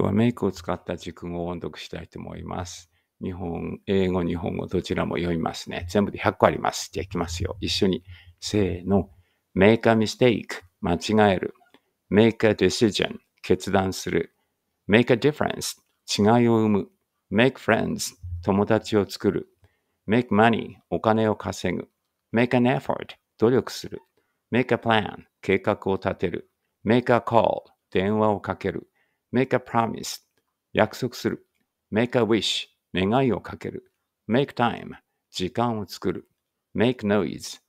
今日はメイクを使った熟語を音読したいと思います。日本、英語、日本語、どちらも読みますね。全部で100個あります。じゃあ行きますよ。一緒に。せーの。make a mistake 間違える。make a decision 決断する。make a difference 違いを生む。make friends 友達を作る。make money お金を稼ぐ。make an effort 努力する。make a plan 計画を立てる。make a call 電話をかける。make a promise 約束する make a wish 願いをかける make time 時間を作る make noise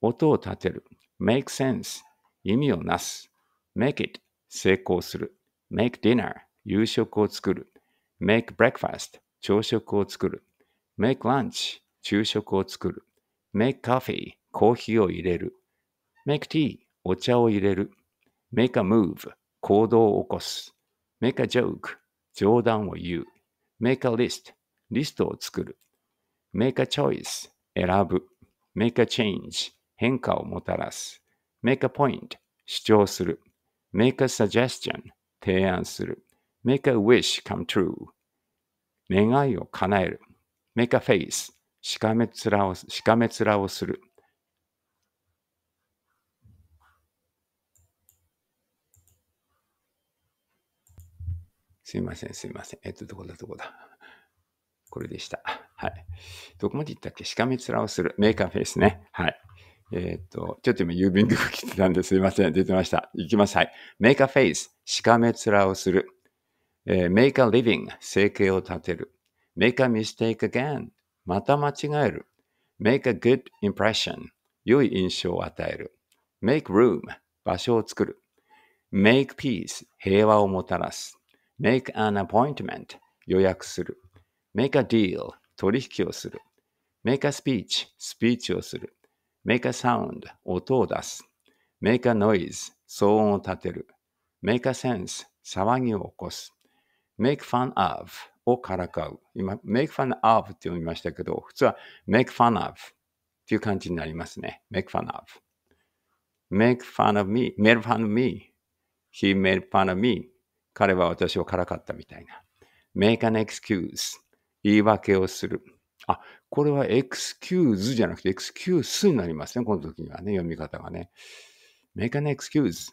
音を立てる make sense 意味をなす make it 成功する make dinner 夕食を作る make breakfast 朝食を作る make lunch 昼食を作る make coffee コーヒーを入れる make tea お茶を入れる make a move 行動を起こす make a joke 冗談を言う make a list リストを作る make a choice 選ぶ make a change 変化をもたらす make a point 主張する make a suggestion 提案する make a wish come true 願いを叶える make a face しかめ面をしかめ面をするすいません、すいません。えっと、どこだ、どこだ。これでした。はい。どこまで行ったっけしかめ面をする。メーカーフェイスね。はい。えっ、と、ちょっと今郵便局来てたんですいません。出てました。いきます。はい。メーカーフェイス。しかめ面をする。えー、メーカーリビング。生計を立てる。メーカーミステイクアゲン。また間違える。メーカーグッドインプレッション。良い印象を与える。make room。場所を作る。make peace。平和をもたらす。make an appointment 予約する make a deal 取引をする make a speech スピーチをする make a sound 音を出す make a noise 騒音を立てる make a sense 騒ぎを起こす make fun of をからかう今 make fun of って読みましたけど普通は make fun of っていう感じになりますね make fun of make fun of me made fun of me he made fun of me 彼は私をからかったみたいな。make an excuse 言い訳をする。あ、これは excuse じゃなくて excuse になりますね。この時にはね、読み方がね。make an excuse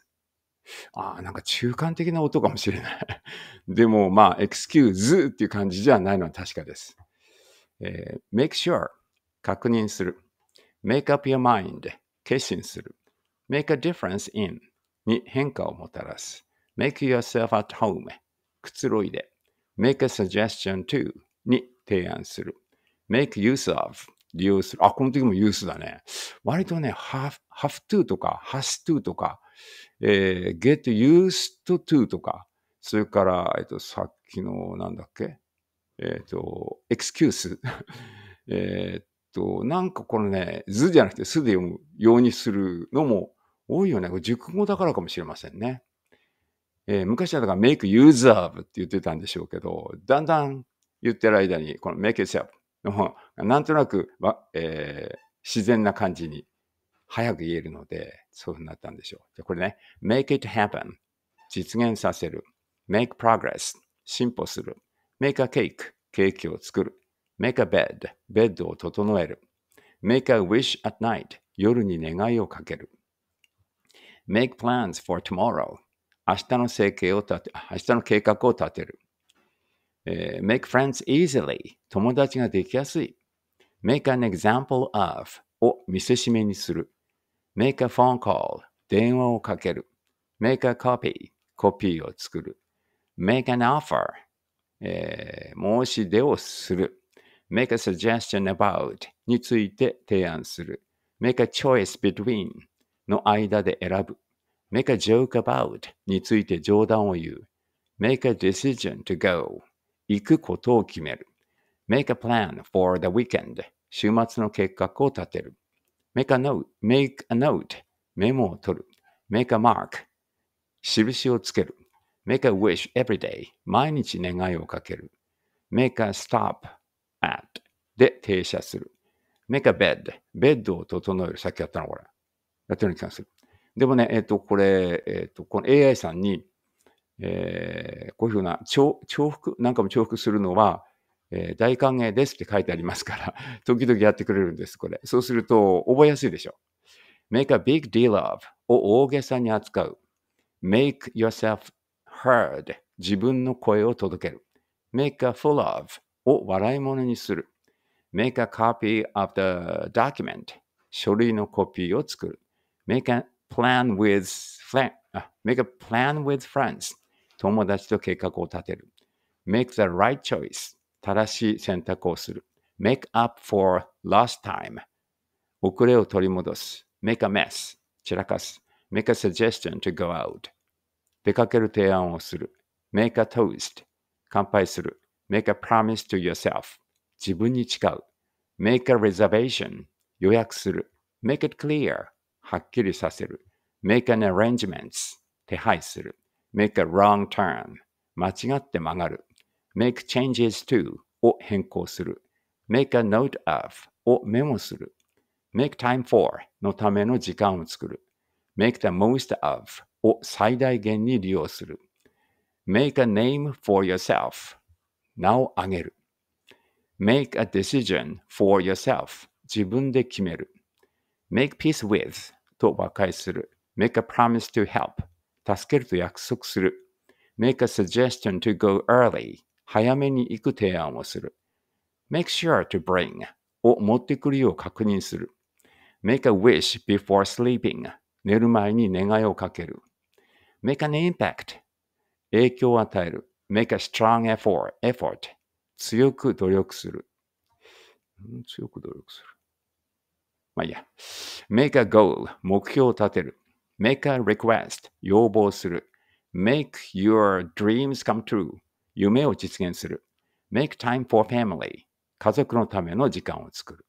ああ、なんか中間的な音かもしれない でもまあ、excuse っていう感じじゃないのは確かです。えー、make sure 確認する。make up your mind 決心する。make a difference in に変化をもたらす。make yourself at home くつろいで make a suggestion to に提案する make use of 利用する。あ、この時も use だね。割とね、have, have to とか has to とか、えー、get used to とか、それから、えっ、と、さっきのなんだっけえっ、ー、と、excuse えっと、なんかこのね、図じゃなくてすで読むようにするのも多いよね。熟語だからかもしれませんね。えー、昔はだから make use of って言ってたんでしょうけど、だんだん言ってる間に、この make itself の方がなんとなく、えー、自然な感じに早く言えるので、そういうふうになったんでしょう。じゃこれね、make it happen 実現させる。make progress 進歩する。make a cake ケーキを作る。make a bed ベッドを整える。make a wish at night 夜に願いをかける。make plans for tomorrow 明日の生計を立て、明日の計画を立てる。えー、make friends easily 友達ができやすい。make an example of を見せしめにする。make a phone call 電話をかける。make a copy コピーを作る。make an offer、えー、申し出をする。make a suggestion about について提案する。make a choice between の間で選ぶ。make a joke about について冗談を言う。make a decision to go 行くことを決める。make a plan for the weekend 週末の計画を立てる。make a note, make a note メモを取る。make a mark 印をつける。make a wish every day 毎日願いをかける。make a stop at で停車する。make a bed ベッドを整える。さっきやったのこれ。やってるにう気がする。でもね、えっ、ー、と、これ、えっ、ー、と、この AI さんに、えー、こういうふうな重複、なんかも重複するのは、えー、大歓迎ですって書いてありますから、時々やってくれるんです、これ。そうすると、覚えやすいでしょ。make a big deal of を大げさに扱う。make yourself heard 自分の声を届ける。make a full of を笑い物にする。make a copy of the document 書類のコピーを作る。make an plan with f r i e n d Make a plan with friends. 友達と計画を立てる。Make the right choice. 正しい選択をする。Make up for lost time. 遅れを取り戻す。Make a mess. 散らかす。Make a suggestion to go out. 出かける提案をする。Make a toast. 乾杯する。Make a promise to yourself. 自分に誓う。Make a reservation. 予約する。Make it clear. はっきりさせる。make an a r r a n g e m e n t 手配する。make a wrong turn 間違って曲がる。make changes to を変更する。make a note of をメモする。make time for のための時間を作る。make the most of を最大限に利用する。make a name for yourself 名をあげる。make a decision for yourself 自分で決める。make peace with と和解する。make a promise to help 助けると約束する。make a suggestion to go early 早めに行く提案をする。make sure to bring を持ってくるよう確認する。make a wish before sleeping 寝る前に願いをかける。make an impact 影響を与える。make a strong effort, 強く努力する。強く努力する。まあいいや。make a goal 目標を立てる。make a request 要望する。make your dreams come true 夢を実現する。make time for family 家族のための時間を作る。